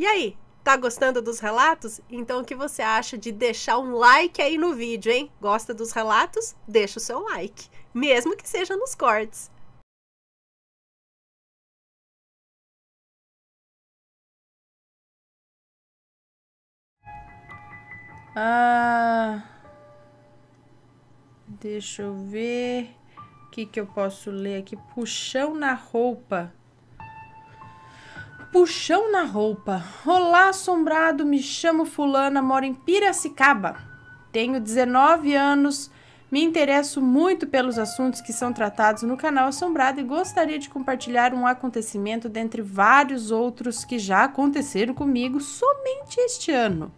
E aí, tá gostando dos relatos? Então o que você acha de deixar um like aí no vídeo, hein? Gosta dos relatos? Deixa o seu like, mesmo que seja nos cortes. Ah, deixa eu ver o que, que eu posso ler aqui. Puxão na roupa puxão na roupa. Olá, assombrado, me chamo Fulana, moro em Piracicaba. Tenho 19 anos, me interesso muito pelos assuntos que são tratados no canal Assombrado e gostaria de compartilhar um acontecimento dentre vários outros que já aconteceram comigo somente este ano.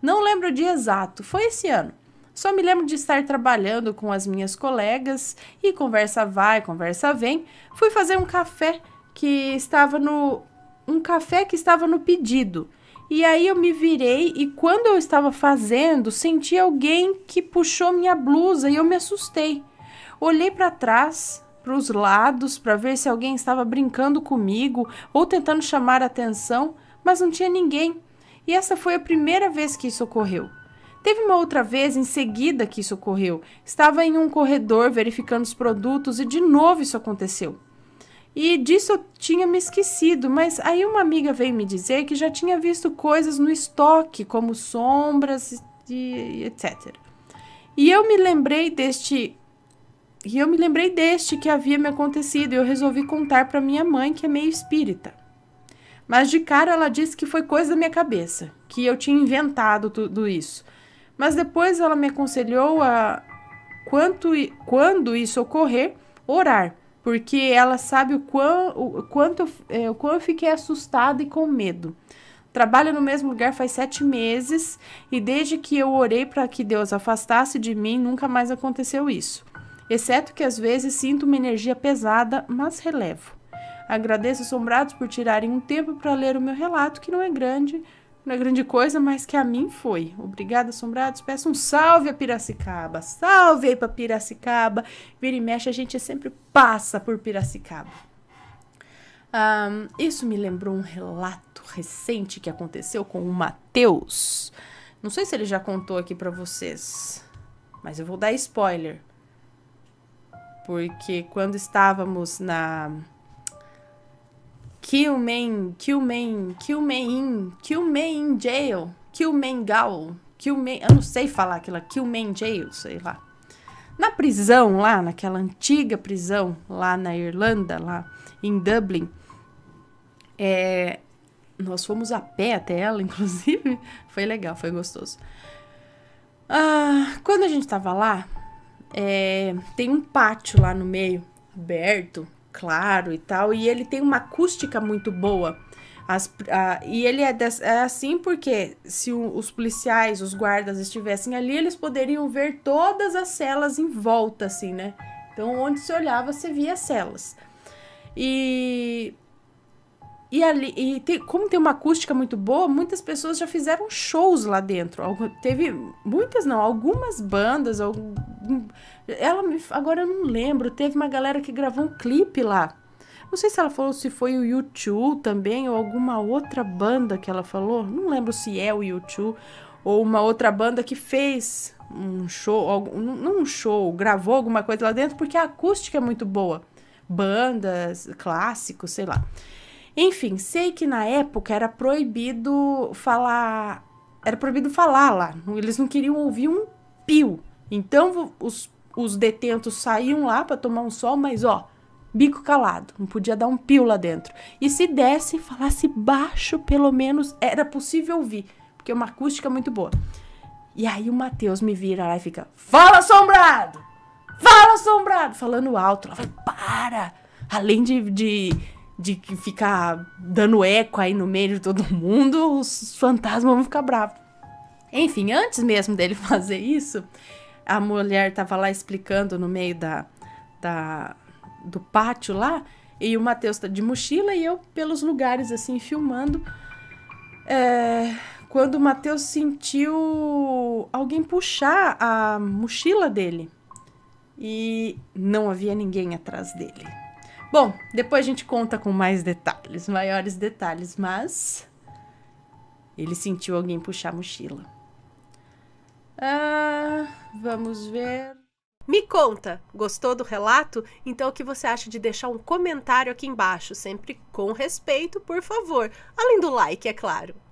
Não lembro o dia exato, foi esse ano. Só me lembro de estar trabalhando com as minhas colegas e conversa vai, conversa vem. Fui fazer um café que estava no um café que estava no pedido. E aí eu me virei e quando eu estava fazendo, senti alguém que puxou minha blusa e eu me assustei. Olhei para trás, para os lados, para ver se alguém estava brincando comigo ou tentando chamar atenção, mas não tinha ninguém. E essa foi a primeira vez que isso ocorreu. Teve uma outra vez em seguida que isso ocorreu. Estava em um corredor verificando os produtos e de novo isso aconteceu. E disso eu tinha me esquecido, mas aí uma amiga veio me dizer que já tinha visto coisas no estoque, como sombras e etc. E eu me lembrei deste e eu me lembrei deste que havia me acontecido e eu resolvi contar para minha mãe, que é meio espírita. Mas de cara ela disse que foi coisa da minha cabeça, que eu tinha inventado tudo isso. Mas depois ela me aconselhou a, quanto, quando isso ocorrer, orar porque ela sabe o, quão, o, quanto eu, é, o eu fiquei assustada e com medo. Trabalho no mesmo lugar faz sete meses e desde que eu orei para que Deus afastasse de mim, nunca mais aconteceu isso. Exceto que às vezes sinto uma energia pesada, mas relevo. Agradeço assombrados por tirarem um tempo para ler o meu relato, que não é grande, não é grande coisa, mas que a mim foi. Obrigada, assombrados. Peço um salve a Piracicaba. Salve aí pra Piracicaba. Vira e mexe, a gente sempre passa por Piracicaba. Um, isso me lembrou um relato recente que aconteceu com o Matheus. Não sei se ele já contou aqui para vocês, mas eu vou dar spoiler. Porque quando estávamos na Kill Man, Kill Man, Kill Man In, Kill Man Jail, Kill Man Gal, Kill Man, eu não sei falar aquilo, Kill Man Jail, sei lá. Na prisão lá, naquela antiga prisão lá na Irlanda, lá em Dublin, é, nós fomos a pé até ela, inclusive, foi legal, foi gostoso. Ah, quando a gente tava lá, é, tem um pátio lá no meio, aberto, claro e tal, e ele tem uma acústica muito boa. As, a, e ele é, des, é, assim porque se o, os policiais, os guardas estivessem ali, eles poderiam ver todas as celas em volta, assim, né? Então, onde se olhava, você via celas. E e ali, e tem, como tem uma acústica muito boa, muitas pessoas já fizeram shows lá dentro. Algum, teve muitas não, algumas bandas, algum, ela me, agora eu não lembro, teve uma galera que gravou um clipe lá. Não sei se ela falou se foi o YouTube também ou alguma outra banda que ela falou. Não lembro se é o YouTube ou uma outra banda que fez um show, algum, não um show, gravou alguma coisa lá dentro porque a acústica é muito boa. Bandas, clássicos, sei lá. Enfim, sei que na época era proibido falar. Era proibido falar lá. Eles não queriam ouvir um pio. Então os, os detentos saíam lá para tomar um sol, mas ó, bico calado, não podia dar um pio lá dentro. E se desse, falasse baixo, pelo menos era possível ouvir, porque é uma acústica muito boa. E aí o Matheus me vira lá e fica: Fala, assombrado! Fala, assombrado! Falando alto. Ela fala: Para! Além de, de de ficar dando eco aí no meio de todo mundo, os fantasmas vão ficar bravos. Enfim, antes mesmo dele fazer isso, a mulher tava lá explicando no meio da, da do pátio lá, e o Matheus tá de mochila e eu pelos lugares assim filmando. É, quando o Matheus sentiu alguém puxar a mochila dele e não havia ninguém atrás dele. Bom, depois a gente conta com mais detalhes, maiores detalhes, mas. Ele sentiu alguém puxar a mochila. Ah, vamos ver. Me conta, gostou do relato? Então o que você acha de deixar um comentário aqui embaixo, sempre com respeito, por favor. Além do like, é claro.